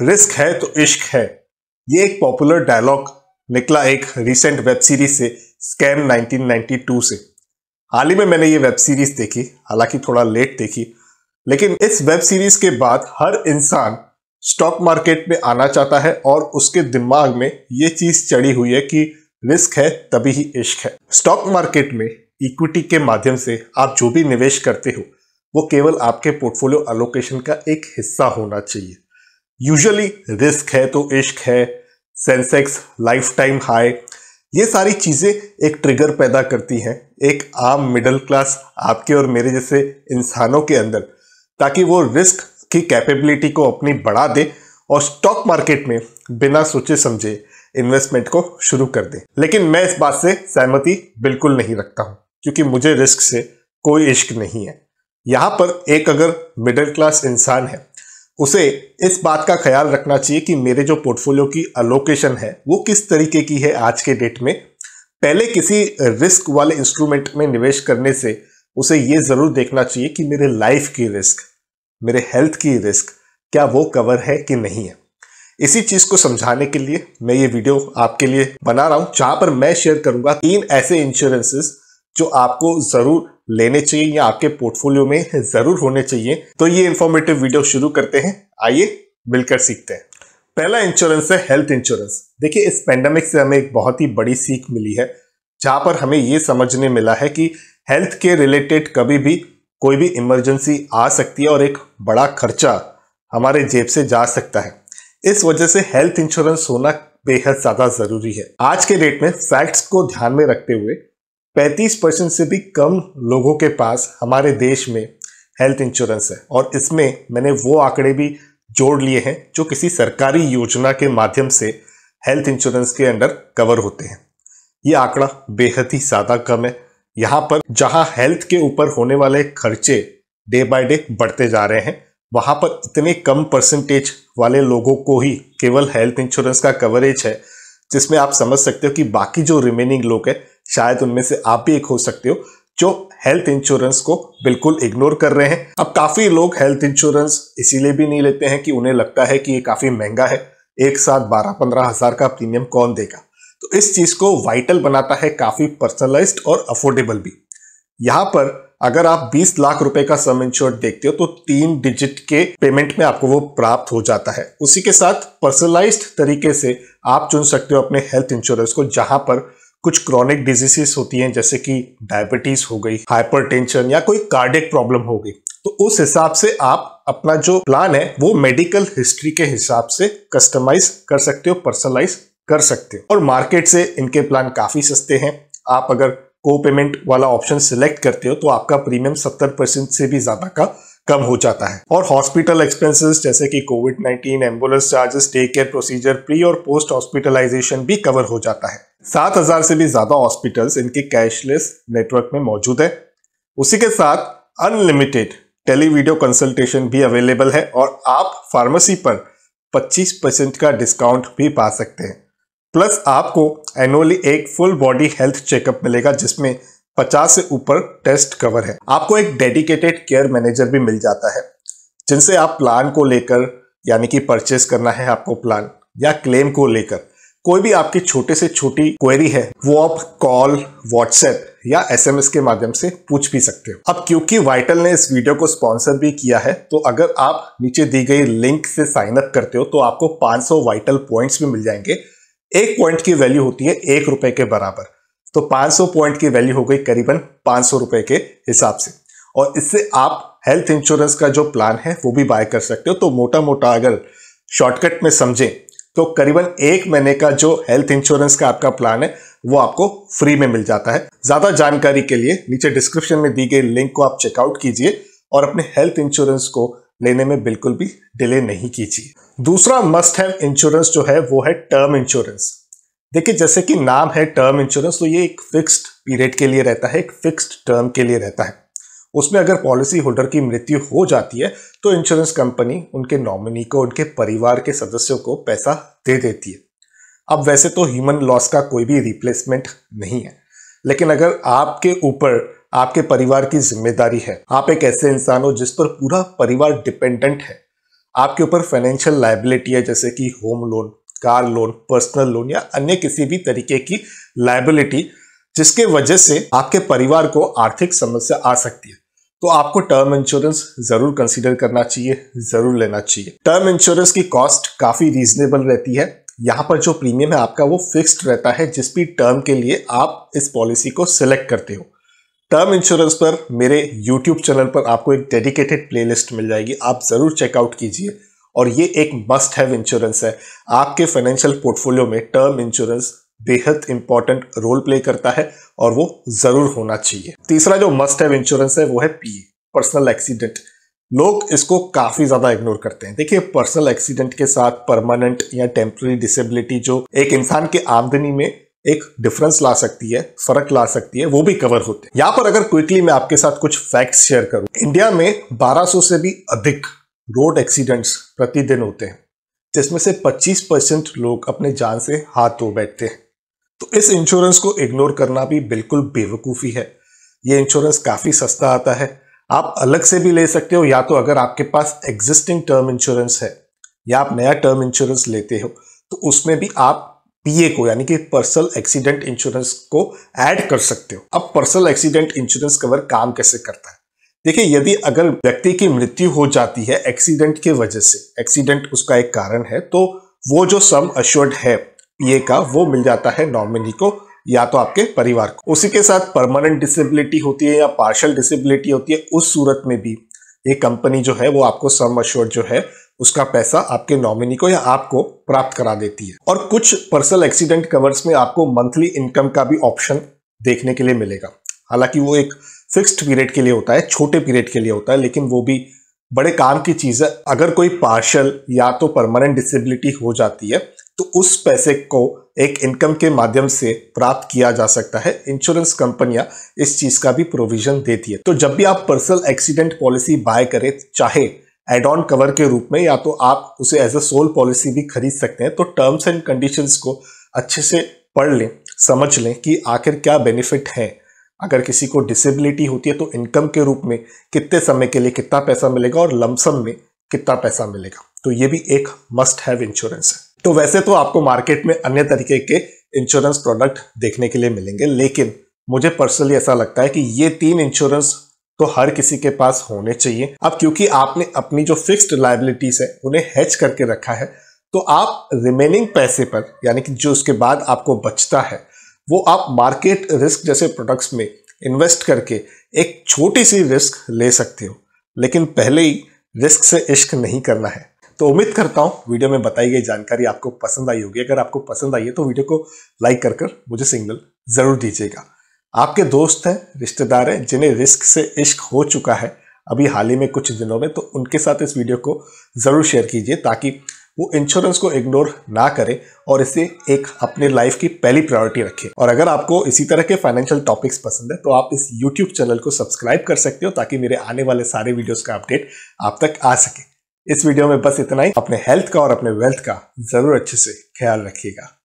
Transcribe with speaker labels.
Speaker 1: risk है तो इश्क है ये एक पॉपुलर डायलॉग निकला एक रिसेंट वेब सीरीज से स्कैम 1992 से हाल ही में मैंने ये वेब सीरीज देखी हालांकि थोड़ा लेट देखी लेकिन इस वेब सीरीज के बाद हर इंसान स्टॉक मार्केट में आना चाहता है और उसके दिमाग में ये चीज चढ़ी हुई है कि रिस्क है तभी ही इश्क है स्टॉक मार्केट में इक्विटी के माध्यम से आप जो भी निवेश करते हो वो केवल आपके पोर्टफोलियो अलोकेशन का एक हिस्सा होना चाहिए यूजुअली रिस्क है तो इश्क है सेंसेक्स लाइफ टाइम हाई ये सारी चीज़ें एक ट्रिगर पैदा करती हैं एक आम मिडिल क्लास आपके और मेरे जैसे इंसानों के अंदर ताकि वो रिस्क की कैपेबिलिटी को अपनी बढ़ा दे और स्टॉक मार्केट में बिना सोचे समझे इन्वेस्टमेंट को शुरू कर दे लेकिन मैं इस बात से सहमति बिल्कुल नहीं रखता हूँ क्योंकि मुझे रिस्क से कोई इश्क नहीं है यहाँ पर एक अगर मिडिल क्लास इंसान है उसे इस बात का ख्याल रखना चाहिए कि मेरे जो पोर्टफोलियो की अलोकेशन है वो किस तरीके की है आज के डेट में पहले किसी रिस्क वाले इंस्ट्रूमेंट में निवेश करने से उसे ये ज़रूर देखना चाहिए कि मेरे लाइफ की रिस्क मेरे हेल्थ की रिस्क क्या वो कवर है कि नहीं है इसी चीज़ को समझाने के लिए मैं ये वीडियो आपके लिए बना रहा हूँ जहाँ पर मैं शेयर करूँगा तीन ऐसे इंश्योरेंसेस जो आपको ज़रूर लेने चाहिए या आपके पोर्टफोलियो में जरूर होने चाहिए तो ये इंफॉर्मेटिव वीडियो शुरू करते हैं आइए मिलकर सीखते हैं पहला इंश्योरेंस है हेल्थ इंश्योरेंस देखिए इस पेंडेमिक से हमें एक बहुत ही बड़ी सीख मिली है जहां पर हमें ये समझने मिला है कि हेल्थ के रिलेटेड कभी भी कोई भी इमरजेंसी आ सकती है और एक बड़ा खर्चा हमारे जेब से जा सकता है इस वजह से हेल्थ इंश्योरेंस होना बेहद ज़्यादा ज़रूरी है आज के डेट में फैक्ट्स को ध्यान में रखते हुए 35 परसेंट से भी कम लोगों के पास हमारे देश में हेल्थ इंश्योरेंस है और इसमें मैंने वो आंकड़े भी जोड़ लिए हैं जो किसी सरकारी योजना के माध्यम से हेल्थ इंश्योरेंस के अंडर कवर होते हैं ये आंकड़ा बेहद ही ज़्यादा कम है यहाँ पर जहाँ हेल्थ के ऊपर होने वाले खर्चे डे बाय डे बढ़ते जा रहे हैं वहाँ पर इतने कम परसेंटेज वाले लोगों को ही केवल हेल्थ इंश्योरेंस का कवरेज है जिसमें आप समझ सकते हो कि बाकी जो रिमेनिंग लोग हैं शायद उनमें से आप भी एक हो सकते हो जो हेल्थ इंश्योरेंस को बिल्कुल इग्नोर कर रहे हैं अब काफी लोग हेल्थ इंश्योरेंस इसीलिए भी नहीं लेते हैं कि उन्हें लगता है कि ये काफी महंगा है एक साथ बारह पंद्रह हजार का प्रीमियम कौन देगा तो इस चीज को वाइटल बनाता है काफी पर्सनलाइज्ड और अफोर्डेबल भी यहाँ पर अगर आप 20 लाख रुपए का सम इंश्योर देखते हो तो तीन डिजिट के पेमेंट में आपको वो प्राप्त हो जाता है उसी के साथ पर्सनलाइज्ड तरीके से आप चुन सकते हो अपने हेल्थ इंश्योरेंस को जहां पर कुछ क्रॉनिक डिजीजेस होती हैं जैसे कि डायबिटीज हो गई हाइपरटेंशन या कोई कार्डिक प्रॉब्लम हो गई तो उस हिसाब से आप अपना जो प्लान है वो मेडिकल हिस्ट्री के हिसाब से कस्टमाइज कर सकते हो पर्सनलाइज कर सकते हो और मार्केट से इनके प्लान काफ़ी सस्ते हैं आप अगर को पेमेंट वाला ऑप्शन सिलेक्ट करते हो तो आपका प्रीमियम सत्तर परसेंट से भी ज़्यादा का कम हो जाता है और हॉस्पिटल एक्सपेंसेस जैसे कि covid 19 ambulance charges take care procedure pre और पोस्ट हॉस्पिटलाइजेशन भी कवर हो जाता है सात हजार से भी ज्यादा हॉस्पिटल्स इनके कैशलेस नेटवर्क में मौजूद है उसी के साथ अनलिमिटेड टेली कंसल्टेशन भी अवेलेबल है और आप फार्मेसी पर 25 परसेंट का डिस्काउंट भी पा सकते हैं प्लस आपको एनुअली एक फुल बॉडी हेल्थ चेकअप मिलेगा जिसमें 50 से ऊपर टेस्ट कवर है आपको एक डेडिकेटेड केयर मैनेजर भी मिल जाता है जिनसे आप प्लान को लेकर यानी कि परचेस करना है आपको प्लान या क्लेम को लेकर कोई भी आपकी छोटे से छोटी क्वेरी है वो आप कॉल व्हाट्सएप या एसएमएस के माध्यम से पूछ भी सकते हो अब क्योंकि वाइटल ने इस वीडियो को स्पॉन्सर भी किया है तो अगर आप नीचे दी गई लिंक से साइन अप करते हो तो आपको 500 वाइटल पॉइंट्स भी मिल जाएंगे एक पॉइंट की वैल्यू होती है एक रुपए के बराबर तो पांच पॉइंट की वैल्यू हो गई करीबन पांच रुपए के हिसाब से और इससे आप हेल्थ इंश्योरेंस का जो प्लान है वो भी बाय कर सकते हो तो मोटा मोटा अगर शॉर्टकट में समझें तो करीबन एक महीने का जो हेल्थ इंश्योरेंस का आपका प्लान है वो आपको फ्री में मिल जाता है ज्यादा जानकारी के लिए नीचे डिस्क्रिप्शन में दी गई लिंक को आप चेकआउट कीजिए और अपने हेल्थ इंश्योरेंस को लेने में बिल्कुल भी डिले नहीं कीजिए दूसरा मस्ट हैव इंश्योरेंस जो है वो है टर्म इंश्योरेंस देखिए जैसे कि नाम है टर्म इंश्योरेंस तो ये एक फिक्स्ड पीरियड के लिए रहता है एक फिक्स्ड टर्म के लिए रहता है उसमें अगर पॉलिसी होल्डर की मृत्यु हो जाती है तो इंश्योरेंस कंपनी उनके नॉमिनी को उनके परिवार के सदस्यों को पैसा दे देती है अब वैसे तो ह्यूमन लॉस का कोई भी रिप्लेसमेंट नहीं है लेकिन अगर आपके ऊपर आपके परिवार की जिम्मेदारी है आप एक ऐसे इंसान हो जिस पर पूरा परिवार डिपेंडेंट है आपके ऊपर फाइनेंशियल लाइबिलिटी है जैसे कि home loan car loan personal loan या अन्य किसी भी तरीके की लाइबिलिटी जिसके वजह से आपके परिवार को आर्थिक समस्या आ सकती है तो आपको टर्म इंश्योरेंस जरूर कंसीडर करना चाहिए जरूर लेना चाहिए टर्म इंश्योरेंस की कॉस्ट काफी रीजनेबल रहती है यहाँ पर जो प्रीमियम है आपका वो फिक्स्ड रहता है जिस भी टर्म के लिए आप इस पॉलिसी को सिलेक्ट करते हो टर्म इंश्योरेंस पर मेरे यूट्यूब चैनल पर आपको एक डेडिकेटेड प्लेलिस्ट मिल जाएगी आप ज़रूर चेकआउट कीजिए और ये एक मस्ट हैव इंश्योरेंस है आपके फाइनेंशियल पोर्टफोलियो में टर्म इंश्योरेंस बेहद इंपॉर्टेंट रोल प्ले करता है और वो जरूर होना चाहिए तीसरा जो मस्ट हैव इंश्योरेंस है वो है पीए पर्सनल एक्सीडेंट लोग इसको काफी ज्यादा इग्नोर करते हैं देखिए पर्सनल एक्सीडेंट के साथ परमानेंट या टेम्पररी डिसेबिलिटी जो एक इंसान के आमदनी में एक डिफरेंस ला सकती है फर्क ला सकती है वो भी कवर होते हैं यहाँ पर अगर क्विकली मैं आपके साथ कुछ फैक्ट्स शेयर करूं इंडिया में 1200 से भी अधिक रोड एक्सीडेंट्स प्रतिदिन होते हैं जिसमें से 25 परसेंट लोग अपने जान से हाथ धो बैठते हैं तो इस इंश्योरेंस को इग्नोर करना भी बिल्कुल बेवकूफ़ी है ये इंश्योरेंस काफ़ी सस्ता आता है आप अलग से भी ले सकते हो या तो अगर आपके पास एग्जिस्टिंग टर्म इंश्योरेंस है या आप नया टर्म इंश्योरेंस लेते हो तो उसमें भी आप पीए को यानी कि पर्सनल एक्सीडेंट इंश्योरेंस को ऐड कर सकते हो अब पर्सनल एक्सीडेंट इंश्योरेंस कवर काम कैसे करता है देखिए यदि अगर व्यक्ति की मृत्यु हो जाती है एक्सीडेंट के वजह से एक्सीडेंट उसका एक कारण है तो वो जो सम अश्योर्ड है ये का वो मिल जाता है नॉमिनी को या तो आपके परिवार को उसी के साथ परमानेंट डिसेबिलिटी होती है या पार्शल डिसेबिलिटी होती है उस सूरत में भी ये कंपनी जो है वो आपको सम अश्योर जो है उसका पैसा आपके नॉमिनी को या आपको प्राप्त करा देती है और कुछ पर्सनल एक्सीडेंट कवर्स में आपको मंथली इनकम का भी ऑप्शन देखने के लिए मिलेगा हालांकि वो एक फिक्स्ड पीरियड के लिए होता है छोटे पीरियड के लिए होता है लेकिन वो भी बड़े काम की चीज़ है अगर कोई पार्शल या तो परमानेंट डिसेबिलिटी हो जाती है तो उस पैसे को एक इनकम के माध्यम से प्राप्त किया जा सकता है इंश्योरेंस कंपनियां इस चीज़ का भी प्रोविजन देती है तो जब भी आप पर्सनल एक्सीडेंट पॉलिसी बाय करें चाहे एड ऑन कवर के रूप में या तो आप उसे एज अ सोल पॉलिसी भी खरीद सकते हैं तो टर्म्स एंड कंडीशंस को अच्छे से पढ़ लें समझ लें कि आखिर क्या बेनिफिट है अगर किसी को डिसेबिलिटी होती है तो इनकम के रूप में कितने समय के लिए कितना पैसा मिलेगा और लमसम में कितना पैसा मिलेगा तो ये भी एक मस्ट हैव इंश्योरेंस है तो वैसे तो आपको मार्केट में अन्य तरीके के इंश्योरेंस प्रोडक्ट देखने के लिए मिलेंगे लेकिन मुझे पर्सनली ऐसा लगता है कि ये तीन इंश्योरेंस तो हर किसी के पास होने चाहिए अब क्योंकि आपने अपनी जो फिक्स्ड लाइबिलिटीज है उन्हें हैच करके रखा है तो आप रिमेनिंग पैसे पर यानी कि जो उसके बाद आपको बचता है वो आप मार्केट रिस्क जैसे प्रोडक्ट्स में इन्वेस्ट करके एक छोटी सी रिस्क ले सकते हो लेकिन पहले ही रिस्क से इश्क नहीं करना है तो उम्मीद करता हूँ वीडियो में बताई गई जानकारी आपको पसंद आई होगी अगर आपको पसंद आई है तो वीडियो को लाइक कर कर मुझे सिग्नल ज़रूर दीजिएगा आपके दोस्त हैं रिश्तेदार हैं जिन्हें रिस्क से इश्क हो चुका है अभी हाल ही में कुछ दिनों में तो उनके साथ इस वीडियो को ज़रूर शेयर कीजिए ताकि वो इंश्योरेंस को इग्नोर ना करें और इसे एक अपने लाइफ की पहली प्रायोरिटी रखें और अगर आपको इसी तरह के फाइनेंशियल टॉपिक्स पसंद है तो आप इस यूट्यूब चैनल को सब्सक्राइब कर सकते हो ताकि मेरे आने वाले सारे वीडियोस का अपडेट आप तक आ सके इस वीडियो में बस इतना ही अपने हेल्थ का और अपने वेल्थ का जरूर अच्छे से ख्याल रखिएगा